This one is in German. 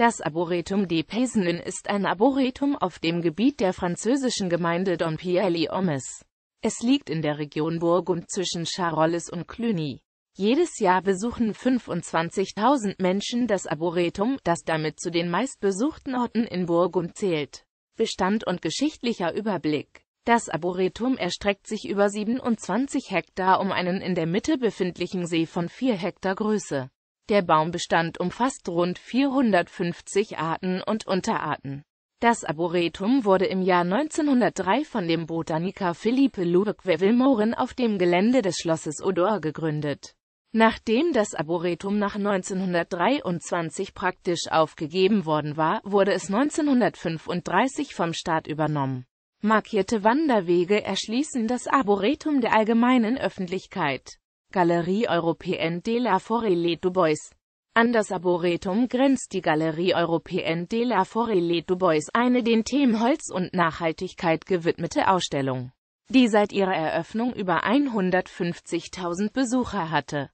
Das Arboretum des Paysans ist ein Arboretum auf dem Gebiet der französischen Gemeinde Dompierre-les-Hommes. Es liegt in der Region Burgund zwischen Charolles und Cluny. Jedes Jahr besuchen 25.000 Menschen das Arboretum, das damit zu den meistbesuchten Orten in Burgund zählt. Bestand und geschichtlicher Überblick Das Arboretum erstreckt sich über 27 Hektar um einen in der Mitte befindlichen See von 4 Hektar Größe. Der Baumbestand umfasst rund 450 Arten und Unterarten. Das Arboretum wurde im Jahr 1903 von dem Botaniker Philippe Luc Vevelmoren auf dem Gelände des Schlosses Odor gegründet. Nachdem das Arboretum nach 1923 praktisch aufgegeben worden war, wurde es 1935 vom Staat übernommen. Markierte Wanderwege erschließen das Arboretum der allgemeinen Öffentlichkeit. Galerie Européenne de la Forêt du Bois. An das Arboretum grenzt die Galerie Européenne de la Forêt du Bois eine den Themen Holz und Nachhaltigkeit gewidmete Ausstellung, die seit ihrer Eröffnung über 150.000 Besucher hatte.